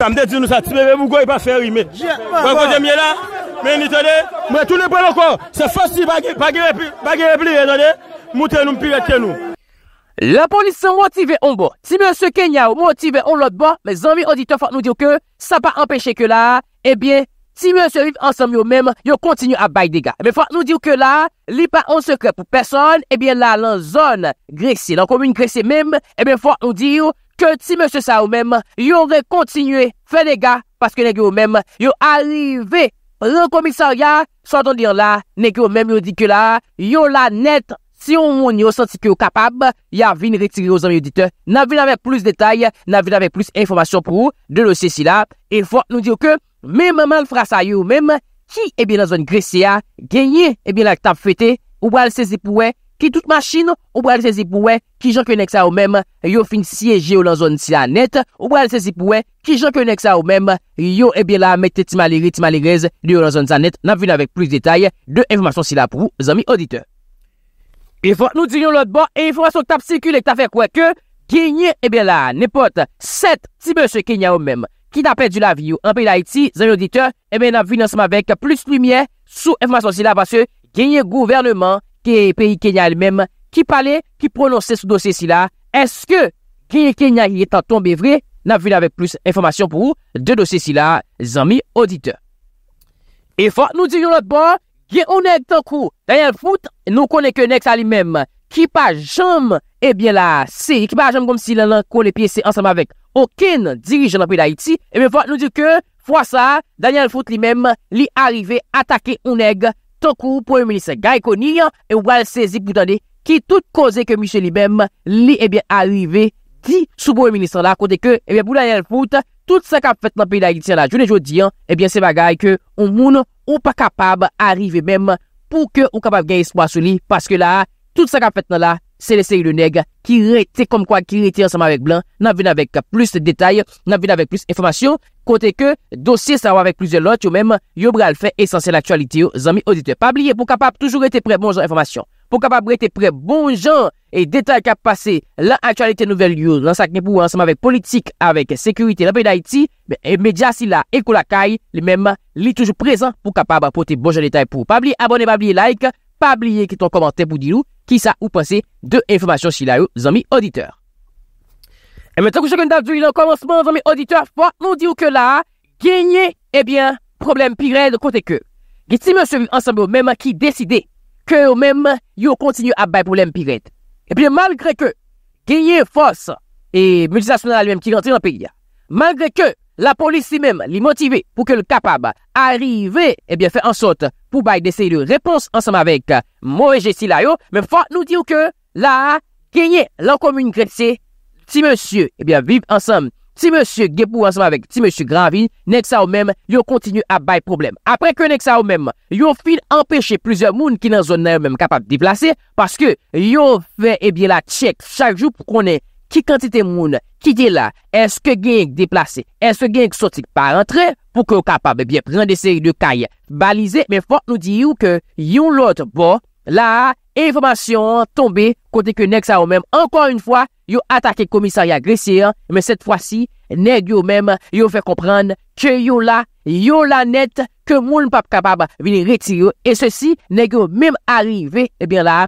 Tamde di nou sa ti bebe mou goy pa feri me. Mwen kote mye la, mwen ni te de, mwen toune pou lankon. Se fos ti bagye repli, bagye repli, e mwen te nou mpirete te nou. La polis se mwotive ongo. Ti mwen se kenyaw mwotive onlotbo, me zanvi auditor fok nou diyo ke, sa pa empeshe ke la, e bien, ti mwen se vive ansam yo mèm, yo kontinyo a bay diga. E bien, fok nou diyo ke la, li pa an sekre pou person, e eh bien, la lan zon gresi, la komin gresi mèm, e eh bien, fok nou diyo, Kè ti mèche sa ou mèm, yon re kontinue fè de ga, paske nèk yo ou mèm, yon arive, ren komisariya, sa ton diyan la, nèk yo ou mèm yon dike la, yon la net, si yon moun yon senti ki yo kapab, yon vini rektigri yo zanm yon dite. Nan vini avek plus detay, nan vini avek plus informasyon pou eh eh ou, de lo se si la, e fwa nou diyo ke, mè mèman fwa sa yo ou mèm, ki e bè nan zon Grecia, genye e bè lak tap fwete, ou wèl se zi pou wè, Ki tout machin, ou pou alise zi pou we, ki jan konek sa ou mem, yo fin siyeje ou lan zon si la net, ou pou alise zi pou we, ki jan konek sa ou mem, yo e eh be la mette ti malire, ti malirez, li ou lan zon si la net, nan vina vek plus detay de informasyon si la pou vous, zami auditeur. E fwa, nou diyon lout bon, e fwa son kta psikule kta fe kwa ke, genye e eh be la, nepot, set ti be se kenya ou mem, ki na pedu la vi yo, an pe la iti, zami auditeur, e eh be nan vina se ma vek plus lumiye, sou informasyon si la, ba se, genye gouvernement, ki peyi Kenya el mem, ki pale, ki pronose sou dosye si la, eske, ki Kenya yi tan tombe vre, nan vile avek plus informasyon pou ou, de dosye si la, zanmi audite. E fwa, nou di yon lot bon, ki ou neg tan kou, Daniel Foote nou kone ke neg sa li mem, ki pa jom, ebyen eh la, si, ki pa jom kom si lan lan kon le piye se ansam avek oken dirijen nan piye d'Haïti, ebyen fwa, nou di ke, fwa sa, Daniel Foote li mem, li arrive, atake ou neg, Ton kou pou eministre gay koni yon, e wal sezi pou tande ki tout koze ke miche li eh bem li ebyen arive di sou pou eministre la kote ke ebyen eh pou la yon pout, tout sa kap fet nan peyi la ilitia la joun e joudi yon, eh ebyen se bagay ke ou moun ou pa kapab arive bem pou ke ou kapab gen espwa sou li. Paske la, tout sa kap fet nan la, se lese yon neg ki rete kom kwa ki rete ansama vek blan, nan vene vek plus detay, nan vene vek plus informasyon, kontè ke dosye sa wavèk pluze lot yo mèm yo bral fè esansè l'aktualite yo zami odite. Pabliye pou kapap toujou rete pre bonjon informasyon. Pou kapap rete pre bonjon e detay kap pase la aktualite nouvel yo lansakne pou ansama wèk politik, avèk sekurite l'apèl d'Haiti, e mèdja si la ekou lakay, li mèm li toujou prezant pou kapap apote bonjon detay pou. Pabliye abone, pabliye like, pabliye kiton komante pou dilou ki sa ou panse de informasyon si la yo zami odite. E men takou chakoun davdou il an konwansman an zon men auditeur, fwa nou diyo ke la genye problem pi red kote ke. Giti men sevi ansambe ou menman ki deside ke ou menman yo kontinyo ap bay problem pi red. E pi malgre ke genye fos e mutilasyonan almenm ki rentri an pi, malgre ke la polisi menm li motive pou ke l kapab arive, e eh bien fe ansot pou bay deseye de repons ansambe avek mou e jesi la yo, men fwa nou diyo ke la genye lankomoun kretse, Ti monsye, ebyen, eh vive ansam, ti monsye gepou ansam avek, ti monsye granvi, nek sa ou menm, yo kontinu a bay problem. Aprek ke nek sa ou menm, yo fin empeshe plusieurs moun ki nan zon nan yo menm kapab deplase, paske yo fe, ebyen, la tchek chak jou pou konen ki kantite moun ki de la, eske genk deplase, eske genk sotik pa rentre, pou ke yo kapab, ebyen, prende seri de kay balize. Me fwa, nou di yo ke, yon lot bo, la... Enfomasyon tombe kote ke neg sa ou menm ankon yon fwa yon atake komisari agresye anme set fwa si neg yon menm yon fwe kompran ke yon la net ke moun pap kapab vini reti yon e se si neg yon menm arive e ben la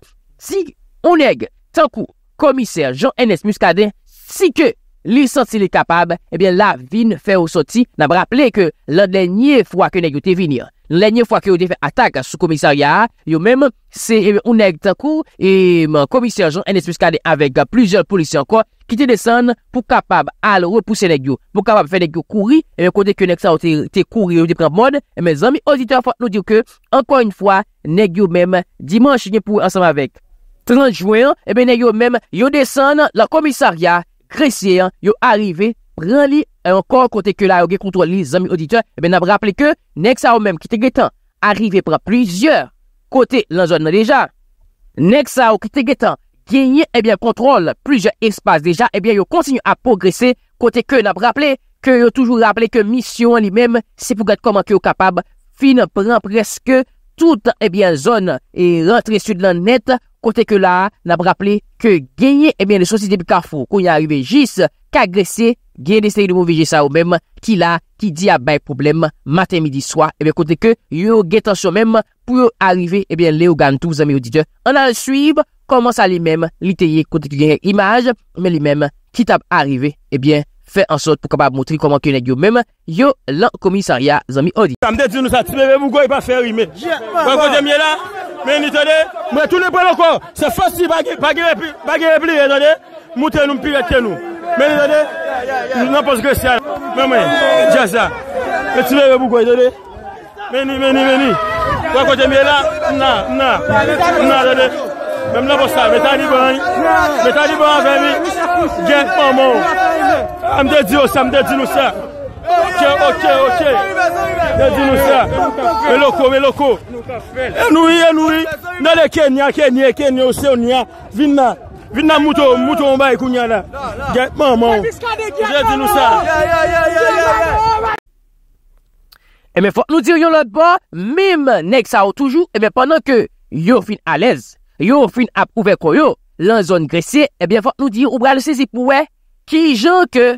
si yon neg tankou komiser Jean-Enes Muscadet si ke li santi li kapab e ben la vin fwe ou soti nan m raple ke lan denye fwa ke neg yote vini an. Lenye fwa ki yo defen atak sou komisariya yo menm se e, ou neg tan kou e komisarjan en espis kade avek plizor polisyon ko ki te desen pou kapab al repouse neg yo. Mou kapab fe neg yo kouri e men kote ke neg sa ou te kouri yo depren moun. E men zan mi ozite an fwa nou dir ke ankon yon fwa neg yo menm dimansi gen pou ansam avek. Trenan jwen, e men neg yo menm yo desen la komisariya kresye yo arrive. Ran li, e ankon kote ke la yo ge kontrol li zami odityen, e ebe nan ap rappele ke, nek sa ou menm ki te getan, arrive pran plizyeur, kote lan zon nan deja. Nek sa ou ki te getan, genye ebyen kontrol plizye espase deja, ebyen yo kontinyo ap progresse, kote ke nan ap rappele, ke yo toujou rappele ke misyon li menm, se pou gade koman ki yo kapab, fin pran preske toutan ebyen zon, e rentre sud lan net, kote ke la nan ap rappele, ke genye ebyen le sosite bi kafo, konye arive jis, ka gresse, gen deseye de mou veje sa ou menm ki la, ki di a bay problem maten midi swa, ebe kote ke yo gen tensyon menm pou yo arrive ebe le ou gantou zami ou di dje an al swib, koman sa li menm li teye kote ki gen re imaj me li menm, ki tab arrive, ebe fe ansot pou kabab motri koman kene yo menm yo lan komi san ria zami ou di amde di nou sa ti bebe mou goy pa fe rime mwen kote mye la, men ni tade mwen toune pou loko, se fosi pa ge repli, pa ge repli mouten nou, mpireten nou Meni do de, nan pos gres ya Meni, jazan Meti me we bugoy do de Meni, meni, meni Wakote me la, nan, nan Nan do de Meni nan pos sa, metan li ban Metan li ban aven mi Genk man man Amde di os, amde di nousa Ok, ok, ok Amde di nousa Men lo ko, men lo ko Enoui, enoui Nan de Kenya, Kenya, Kenya Ose o niya, vin nan Vin nan moutou, moutou mba e kou nyan la. Gè maman, gè dinousa. E men fòk nou diyo yon lòt bò, mèm neg sa ou toujou, e eh men panan ke yon fin alez, yon fin ap ouvekoy yo, lan zon gresye, e eh men fòk nou diyo, ou bral sezi pou wè, ki jò ke,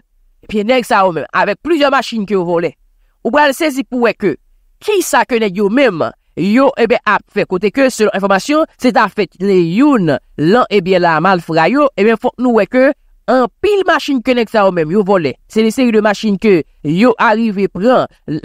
pi neg sa ou mèm, avèk plouyò machin ke ou volè. Ou bral sezi pou wè ke, ki sa kene yon mèm, Yo ebe eh ap fe kote ke, selon informasyon, se ta fet le youn, lan ebe la mal fra yo, ebe fote nou weke, an pil masjine kene ksa ou mem yo vole. Se le seri de masjine ke yo arive pre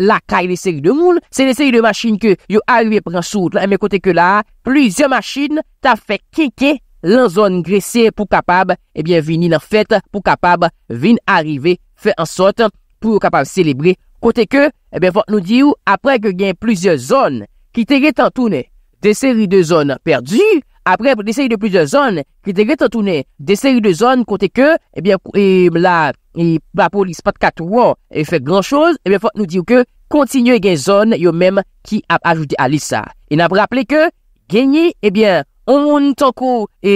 la kaye le seri de moun, se le seri de masjine ke yo arive pre sou, ebe kote ke la, plizye masjine ta fe keke lan zon greser pou kapab, ebe vin inan fet pou kapab, vin arive, fe ansot, pou kapab celebre. Kote ke, ebe fote nou di ou, apre ke gen plizye zon, Ki te ge tan toune de seri de zon perdi, apre de seri de plus de zon, ki te ge tan toune de seri de zon kote ke, eh e bie la e, polis pat katou an, e fe gran chouz, e eh bie fote nou di ou ke kontinye gen zon yo mem ki ap ajouti a lisa. E nap rappele ke, genye, e eh bie, on moun tankou, e,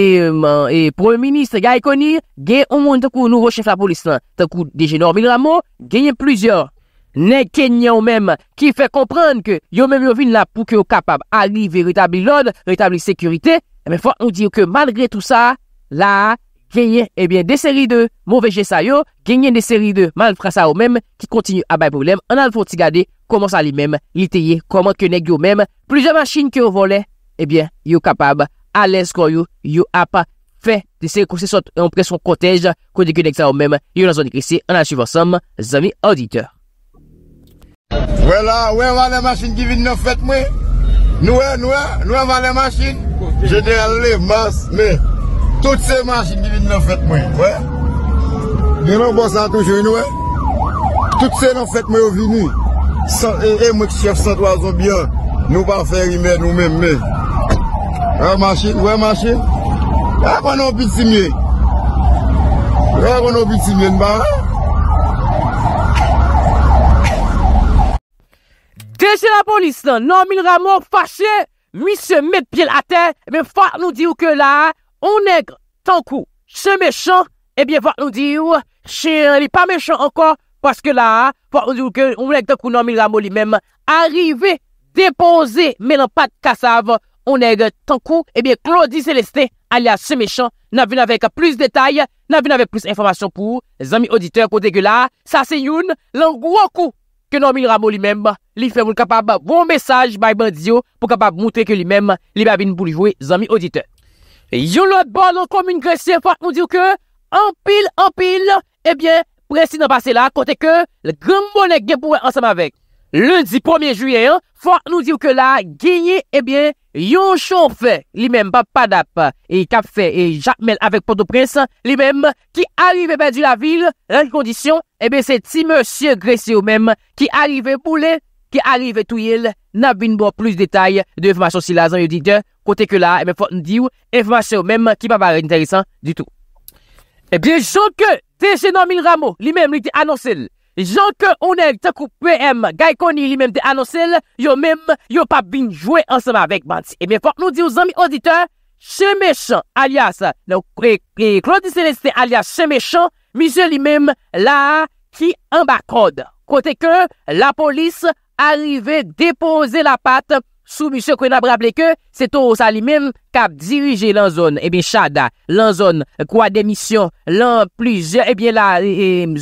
e prole ministre ga ekonir, genye on moun tankou nou rechef la polis lan, tankou de genor mil ramo, genye plus yo an. Ne kenye ou menm ki fe komprende ke yo menm yo vin la pou ke yo kapab arive retabli lode, retabli sekurite. Emen eh fwa ou diyo ke malgre tout sa la genye ebyen eh de seri 2. Mouve jesa yo genye de seri 2 mal fra sa ou menm ki kontinye a bay problem. Anan fwoti gade koman sa li menm. Li teye koman kenye yo menm. Plize maschine ke yo vole. Ebyen eh yo kapab alen skon yo. Yo ap fe de seri kose sot en pres kon kotej. Konde genye ou menm yo nan zonik risi. Anan suiv ansam zami auditeur. Wè la, wè va le masjin ki vin nou fèt mwen, nou wè, nou wè, nou wè va le masjin, jenèl lè, mas, mè, tout se masjin ki vin nou fèt mwen, wè. Dè nou bòs la toujè, nou wè, tout se nou fèt mwen ou vini, e, e mèk chef sot wazan bihan, nou pa fè rimè nou mèm, mè. Wè masjin, wè masjin, wè kon nou biti mwen, wè kon nou biti mwen, mè. Mesye la polis nan, nan min ramon fache, misye met pye la ten, ebe fwa nou di ou ke la, ou neg tan kou se mechon, ebe fwa nou di ou, se li pa mechon ankon, paske la, fwa nou di ou ke ou neg tan kou nan min ramon li menm, arive, depose, men an pat kasav, ou neg tan kou, ebe klo di seleste, a li a se mechon, nan ven avek plus detay, nan ven avek plus informasyon pou, zami auditeur kou deke la, sa se youn, lan wakou, ke nan mi ramou li mem, li fevoun kapab voun mesaj bay bandzio pou kapab moutre ke li mem li babin pou li jwe zanmi odite. Yon lot ban konmoun gresyen, fak mou diw ke anpil, anpil, ebyen presi nan pase la, kote ke le grem mounen genpouwe ansam avek. Lundi 1er juyen, fote nou diw ke la genye, ebyen, eh yon chonfe, li men papadap, e kapfe, e jakmel avèk potoprens, li men, ki arrive bè di la vil, renk kondisyon, ebyen, eh se ti mè sè grese ou men, ki arrive poule, ki arrive tuyel, nabine bo plouz detay de evmasyon silazan, yon dik de, kote ke la, ebyen, fote nou diw, evmasyon ou men, ki pa vare ninteresan, di tou. Ebyen, chonke, te jenon mil ramo, li men, li te anonse lè. Jean-Claude Oner, takou PM, gay koni li mèm de anonsil, yo mèm, yo pa binjouè ansèmè avèk bant. Eh e mè fòk nou di ou zami auditeur, chè mechè, alias, nou kwe kwe klo di seleste alias chè mechè, misè li mèm la ki ambakode. Kote ke la polis arrive depose la patte Sou misye kwen ap rable ke, se to sa li men kap dirije lan zon, e eh ben chada, lan zon kwa demisyon, lan plize, e ben la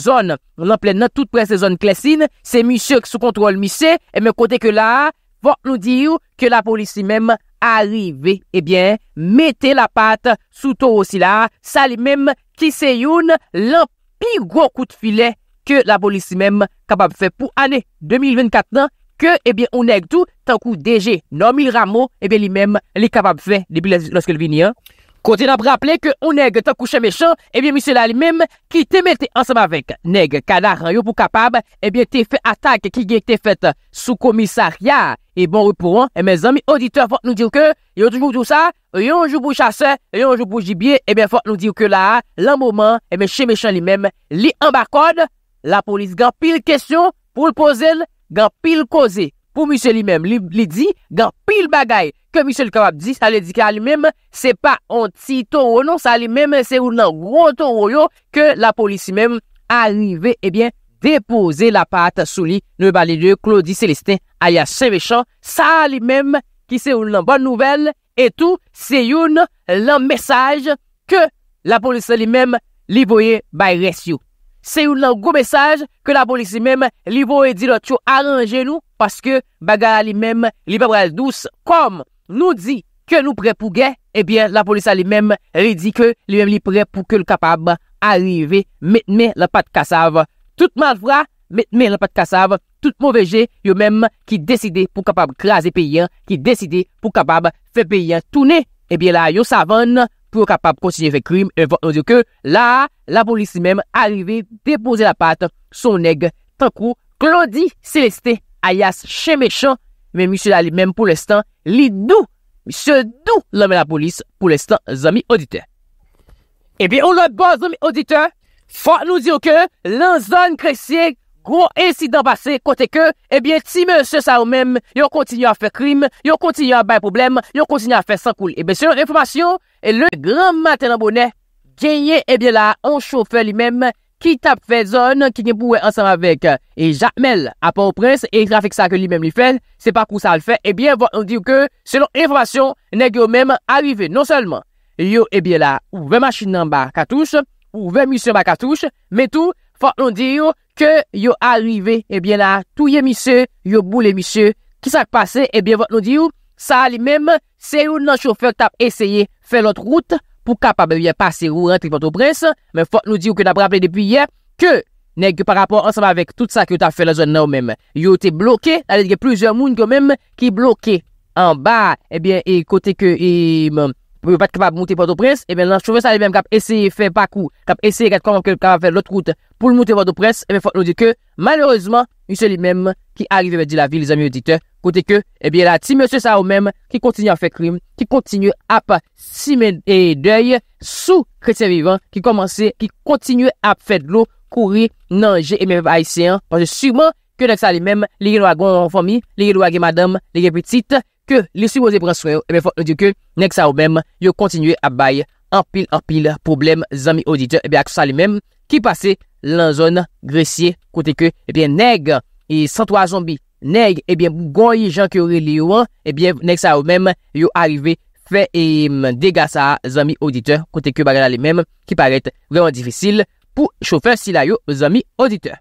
zon, lan plen nan tout prese zon klesine, se misye k sou kontrol misye, e men kote ke la, vok nou dir ke la polisi men arive, e ben mette la pat sou to si la, sa li men ki se youn lan pi gwo kout file ke la polisi men kap ap fe pou ane 2024 nan. ke ebyen eh ou neg tou tankou deje 9000 ramo ebyen li mem li kapab fwe debi lanske l vini an. Kote nan praple ke ou neg tankou chemechan, ebyen misi la li mem ki te mette ansam avek neg kanar an yo pou kapab, ebyen te fwe atak ki gen te fwe sou komisaryar. Ebyen ou pou an, ebyen zami auditeur fote nou diw ke, yo toujou tou sa, ebyen jou bou chase, ebyen jou bou jibye, ebyen fote nou diw ke la, lan mouman, ebyen chemechan li mem li ambakode, la polis gan pil kestyon pou l pose l, Gan pil koze pou misye li mem li di, gan pil bagay ke misye li kapap di, sa li di ki a li mem se pa onti to ou non, sa li mem se ou nan gro to ou yo ke la polisi mem arive ebyen eh depose la pat sou li. Ne bali li yo, klodi selestin aya sevechan, sa li mem ki se ou nan bon nouvel etou se youn lan mesaj ke la polisi li mem li voye bay resyo. Se yon nan gwo mesaj, ke la polisi mem li vo e di lot yo aranje nou, paske bagala li mem li bebrel dous, kom nou di ke nou pre pou gen, ebyen la polisi li mem re di ke li mem li pre pou ke l kapab arive metme l pat kasav. Tout malvra, metme l pat kasav, tout mouveje, yo mem ki deside pou kapab krasi peyen, ki deside pou kapab fe peyen toune, ebyen la yo savon nan, pou yo kapap kontinye fe krim, e vok nou diyo ke, la, la polisi mem, arive, depose la pat, son neg, tan kou, klodi, seleste, ayas, chen mechon, men, msou la, men, pou lestan, li dou, msou dou, lomen la polisi, pou lestan, zomi auditeur. E eh bi, ou lop bo, zomi auditeur, fok nou diyo ke, lan zon kresye, fok nou diyo ke, Gros insidant basè, kote ke, ebyen, ti mè se sa ou mèm, yon kontinye a fè krim, yon kontinye a bè problem, yon kontinye a fè sankoul. Ebyen, selon informasyon, le gran mater nan bonè, genye, ebyen la, an choufe li mèm, ki tap fè zon, ki nye bouè ansam avèk. E ja mèl, apò ou prens, e yon trafik sa ke li mèm li fè, se pa kou sa al fè, ebyen, vò an diw ke, selon informasyon, ne gè ou mèm, arive, non selman. Yo, ebyen eh la, ou ve machin nan ba katouche, ou ve misyon ba katouche, metou, Fote nou diyo, ke yo arive, ebyen eh la, touye misye, yo boule misye, ki sak pase, ebyen eh vote nou diyo, sa li mem, se yo nan choufer tap eseye, fe lot route, pou kap a bebyen pase rou, rentri vante ou prens, men fote nou diyo, ke dap rappele depi ye, ke, nek yo par rapport ansama vek tout sa ki yo tap fe la zon nou mem, yo te bloke, la letge plouze moun ke mem, ki bloke, an ba, ebyen eh e kote ke e... pou pou pat kep ap mouti podo pres, e eh men nan chouve sa li menm kap eseye fe pakou, kap eseye kat konpon kep kap ap fe lot koute, pou l mouti podo pres, e eh men fote nou di ke, manloreseman, y se li menm ki arive pe di la vi, li zanmi ou di te, kote ke, e ben la ti monsye sa ou menm, ki kontinye an fe krim, ki kontinye ap simen e doye, sou kretien vivan, ki komanse, ki kontinye ap fe dlo, kouri, nanje, e menm pe pa aise, panse sureman, ke dek sa li menm, li gen wagon an fomi, Eh Lè eh eh si mò zè pranswen yo, fò nèk sa ou mèm yo kontinuè abay anpil anpil problem zami auditeur akso sa li mèm ki pase lan zon gresye kote ke nèk e santwa zombi, nèk e bèm gwa yi jank yo reliyou an, nèk sa ou mèm yo arrivè fè e degasa zami auditeur kote ke bagana li mèm ki parete vèman difisil pou choufer sila yo zami auditeur.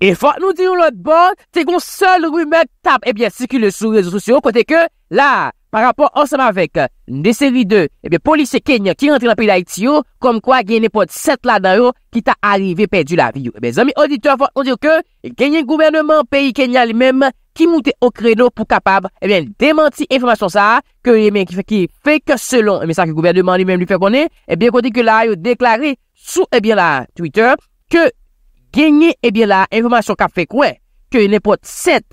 E fote nou diyon lout bon, te kon sol rume tap, ebyen, si ki le sou rezo sou syo, kote ke, la, par rapport anseman vek, de seri 2, ebyen, polise Kenya ki rentre nan peyi la iti yo, kom kwa gen nepot 7 la da yo ki ta arrive peyi du la vi yo. Ebyen, zami auditor fote kon diyon ke, Kenya gouvernement, peyi Kenya li menm, ki moute o kredo pou kapab, ebyen, demanti informasyon sa, ke yon menm ki feke selon, ebyen, sa ki gouvernement li menm li fekone, ebyen, kote ke la yo deklare sou, ebyen, la Twitter, ke... genye ebyen eh la informasyon kap fe kwe, ke nipot 7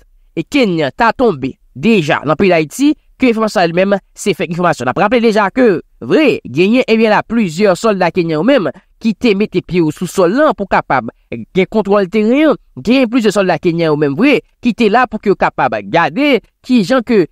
kenyan ta tombe, deja nan pi la iti, ke informasyon al mèm se fe informasyon. Nap rappele deja ke, vre, genye ebyen eh la plusieurs solda kenyan ou mèm, ki te mette pi ou sou soldan pou kapab eh, gen kontrol teryen, genye plusieurs solda kenyan ou mèm, vre, ki te la pou ki ou kapab gade, ki jan ke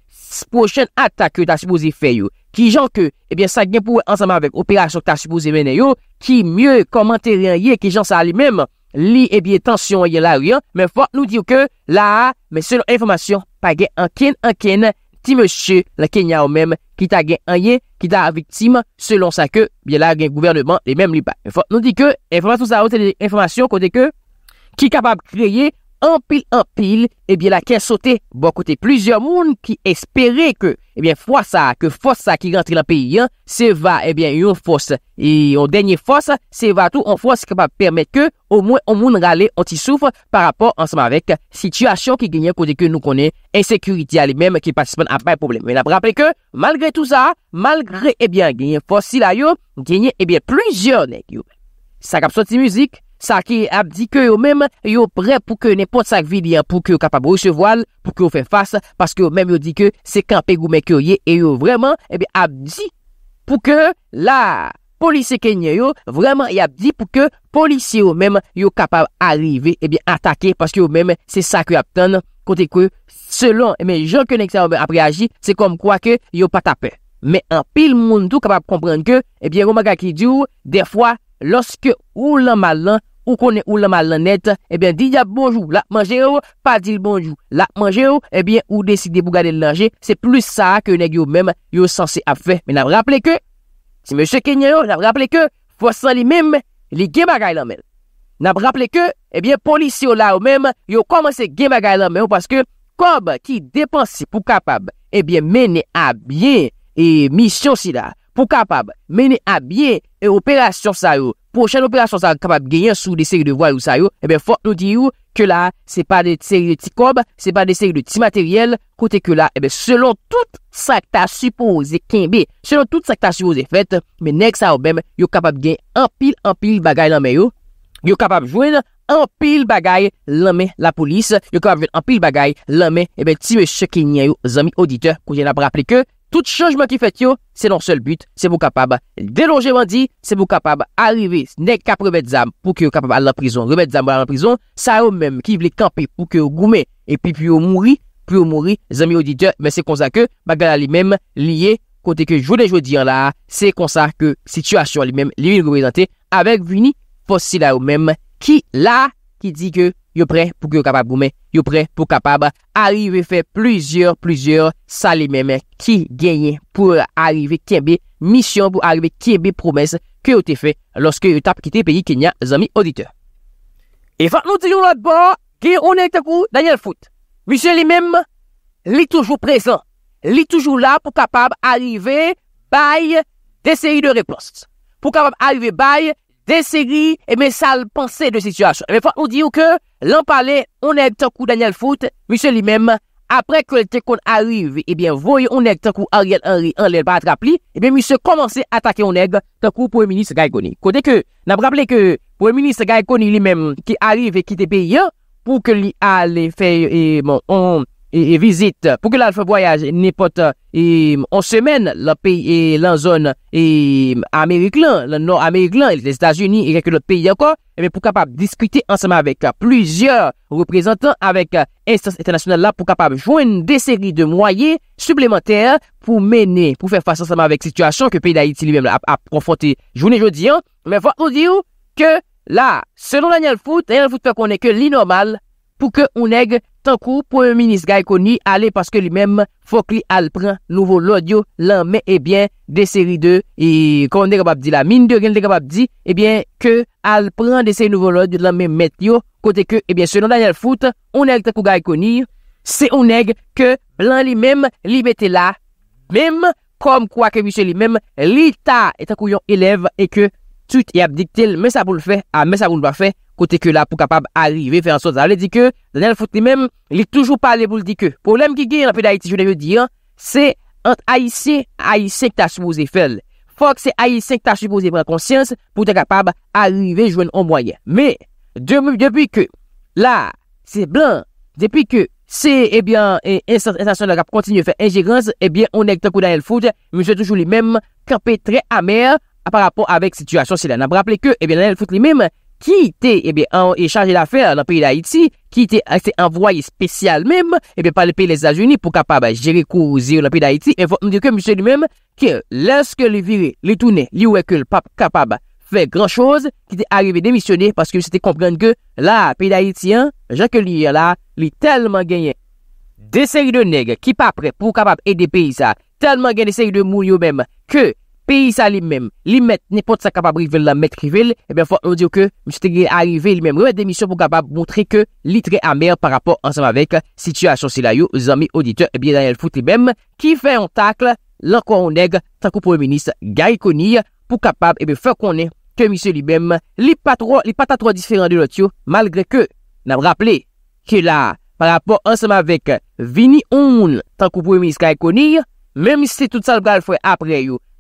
prochen atake ta supose fe yo, ki jan ke, ebyen sa gen pou ansama vek operasyon ta supose mènen yo, ki mye koman teryen ye, ki jan sa al mèm, li ebye eh tansyon e yela ou yon, men fwa nou diyo ke, la, men selon informasyon, pa gen anken anken, ti mèche, la kenya ou mèm, ki ta gen anye, ki ta aviktim, selon sa ke, biye la gen gouvernement, li mèm li pa. Men fwa nou diyo ke, en fwa pa tout sa ou te informasyon, kote ke, ki kapab kreyye, Anpil, anpil, ebyen eh la kensote bo kote plizyon moun ki espere ke ebyen fwa sa, ke fwa sa ki rentre la peyi an, se va ebyen yon fwa sa. E yon denye fwa sa, se va tou an fwa sa ki pa permette ke o mwen an moun rale, an ti soufre, pa rapor ansama vek sityasyon ki genyen kode ke nou konen, ensekuriti alimem ki pasispon apay probleme. Men ap rappele ke, malgre tou sa, malgre ebyen eh genyen fwa sa si la yo, genyen ebyen eh plizyon nek yo. Sa kapso ti mouzik? Sakye ap di ke yo mèm yo prè pou ke nèpon sakvi li an pou ke yo kapab rece voal, pou ke yo fè fass, paske yo mèm yo di ke se kampe gou mèk yo ye, e yo vreman, e bè ap di pou ke la polisi kenye yo, vreman, e ap di pou ke polisi yo mèm yo kapab arrive, e bè atake, paske yo mèm se sakye ap tan, kote kwe, selon, e mè, jò kè nèk sa wè mè ap reagi, se kom kwa ke yo pa tape. Mè an pil moun tou kapab komprende ke, e bè, yo maga ki di ou, de fwa, Lorske ou lan malan, ou konen ou lan malan net, ebyen eh di diap bonjou, la manjè ou, pa dil bonjou, la manjè ou, ebyen eh ou deside bou gade lanjè, se plus sa ke yon e gyo mèm, yon san se ap fè. Men ap rappele ke, se mèche kenyè ou, nap rappele ke, fwa san li mèm, li gen bagay lan mèm. Nap rappele ke, ebyen polisyon la ou mèm, yon komanse gen bagay lan mèm, paske kob ki depansi pou kapab, ebyen mène a bie, e misyon si la. pou kapab mene a byen e operasyon sa yo. Pochen operasyon sa yo kapab genyen sou de seri de vwa yo sa yo, e eh ben fote nou diyo ke la se pa de seri de ti kob, se pa de seri de ti materiel, kote ke la e eh ben selon tout sakta supose kenbe, selon tout sakta supose fet, menek sa yo bem, yo kapab geny empil empil bagay lanme yo, yo kapab jwen empil bagay lanme la polis, yo kapab jwen empil bagay lanme, e eh ben tiwe se kenyen yo zami odite kote nan praplike yo, Tout chanjman ki fet yo, se non sol but, se mou kapab, delongeman di, se mou kapab arive, se ne kap remet zam pou ki yo kapab a la prizon, remet zam a la prizon, sa yo menm ki vle kampe pou ki yo goume, epi pi yo mouri, pi yo mouri, zami yo di de, men se konsa ke, bagala li menm liye, kote ke jwede jwede diyan la, se konsa ke, sityasyon li menm li vin reprezante, avek vini, posi la yo menm, ki la reprezante. ki di ke yo pre pou ke yo kapab boumen, yo pre pou kapab arive fe plujer plujer sali memen ki genye pou arive kembe misyon pou arive kembe promese ke yo te fe loske yo tap kite peyi Kenya zami auditor. E fat nou ti yon lot bo ki onek te kou Daniel Foot. Vi se li mem, li toujou prezen. Li toujou la pou kapab arive baye deseyi de replost. Pou kapab arive baye, De seri, e men sal panse de situasyon. E men fwa ou diyo ke, lan pale, onèk tankou Daniel Fout, misè li men, apre kwen te kon arrive, e eh ben voye onèk tankou Ariel Henry an lèl batrapli, e eh ben misè komanse atake onèk tankou poe Ministre Gaygoni. Kote ke, nan praple ke poe Ministre Gaygoni li men, ki arrive ki te peye, pou ke li ale feye, e eh, men, bon, on E, e vizit pou ke lal fè voyaj ne pot e, on se men la peyi e, lan zon Ameriklan, nan Ameriklan et les Etats-Unis et kèk lout peyi anko pou kapab diskute ansama vek plouzyor reprezentant avèk instance etanasyonal la pou kapab joun de seri de mwaye sublémentère pou mène pou fè fè ansama vek sityasyon ke peyi da Haiti li mèm la a konfonte joun e jodi an mè fè kon diyo ke la selon Daniel Fout, Daniel Fout fè konè ke l'inormal pou ke unèk Takou pou menis gay koni ale paske li mem fok li al pran nouvo lodyo lan men ebyen eh de seri 2. E kon de gabab di la, min de gen de gabab di ebyen eh ke al pran de seri nouvo lodyo lan men met yo. Kote ke ebyen eh se non Daniel Foot ou neg takou gay koni, se ou neg ke lan li mem li bete la. Mem kom kwa ke vi se li mem, li ta etakou yon elev e ke tout yab diktel mè sa pou l fe, ah, mè sa pou l ba fe. Kote ke la pou kapab arive, fè ansoz a lè di ke, Daniel Foutre li mèm, lè toujou pa lè pou lè di ke. Poulèm ki gè yon apè d'Haïti, jounè yon di an, sè an aïsè, aïsè kta soubouzè fèl. Fòk sè aïsè kta soubouzè pwè an konsyans pou tè kapab arive jounè an mwoye. Mè, depi ke, la, sè blan, depi ke, sè, ebyan, instant, instant, sè an apè kontinye fè ingérense, ebyan, eh onèk tè kou Daniel Foutre, mè sè toujou li mèm, kapè trè amèr, apè ki te ebe an e chanje la fer la peyi da Haiti, ki te a eh, se envoye spesyal mem, ebe eh pa le peyi le Zazouni pou kapab jere kouzir la peyi da Haiti, e fon mwen dire ke mwen se di mem, ke lans ke li vire, li toune, li weke l pap kapab fe grand chose, ki te arrive demisyone, paske mwen se te komprende ke la peyi da Haiti, jake li yala, li telman genye. De seri de neg, ki papre pou kapab e de peyi sa, telman genye de seri de moun yo mem, ke... peyi sa li mèm, li mèt nèpot sa kapabri vel la mèt krivel, e bè fò an diyo ke, mèstè gèlè a arrive li mèm, wè dè misyon pou kapab moutre ke li tre amèr par rapport ansem avèk, situasyon sila yo, zami, odite, e bè Daniel Fout li mèm, ki fè an takl lankou anèg tan koupou e minis gèlè koni, pou kapab e bè fò konè ke misyon li mèm, li patatro, li patatro disferan de lot yo, malgré ke nan mè rappele ke la par rapport ansem avèk, vini on, tan koupou e minis gèlè koni, mèm si se tout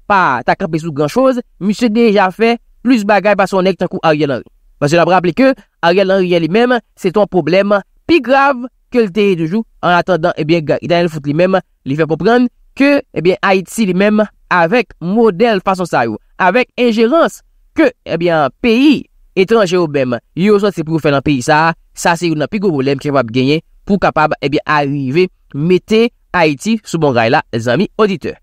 pa ta kapesou gran chose, mi se deja fe plus bagay pa son ek tan kou Ariel Henry. Wan se la brable ke, Ariel Henry li men, se ton problem pi grav ke lteye de jou, an attendant, ebyen eh ga idan foute li men, li fe popran, ke ebyen eh Haiti li men, avek model fason sa yo, avek injerans, ke ebyen eh peyi, etranje yo bem, yo sa se pou fè nan peyi sa, sa se yo nan pi go bolem ki wap genye, pou kapab ebyen arive, mete Haiti sou bon ray la, zami auditeur.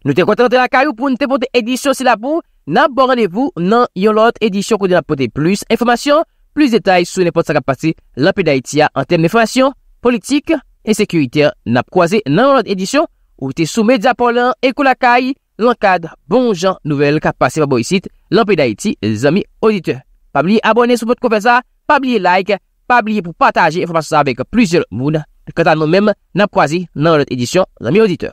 Nou te kontante lakay ou pou nou te pote edisyon se la pou, nan bon randevou nan yon lot edisyon kou de la pote plus informasyon, plus detay sou ne pot sa kap pase Lampi Daitya an temn informasyon, politik e sekurite nan kou aze nan yon lot edisyon ou te sou medya polan e kou lakay lankad bon jan nouvel kap pase pa bo yisit Lampi Daitya zami auditeur. Pa bli abone sou pot konfesa, pa bli like, pa bli pou pataje informasyon sa vek plizier moun kou ta nou menm nan kou aze nan yon lot edisyon zami auditeur.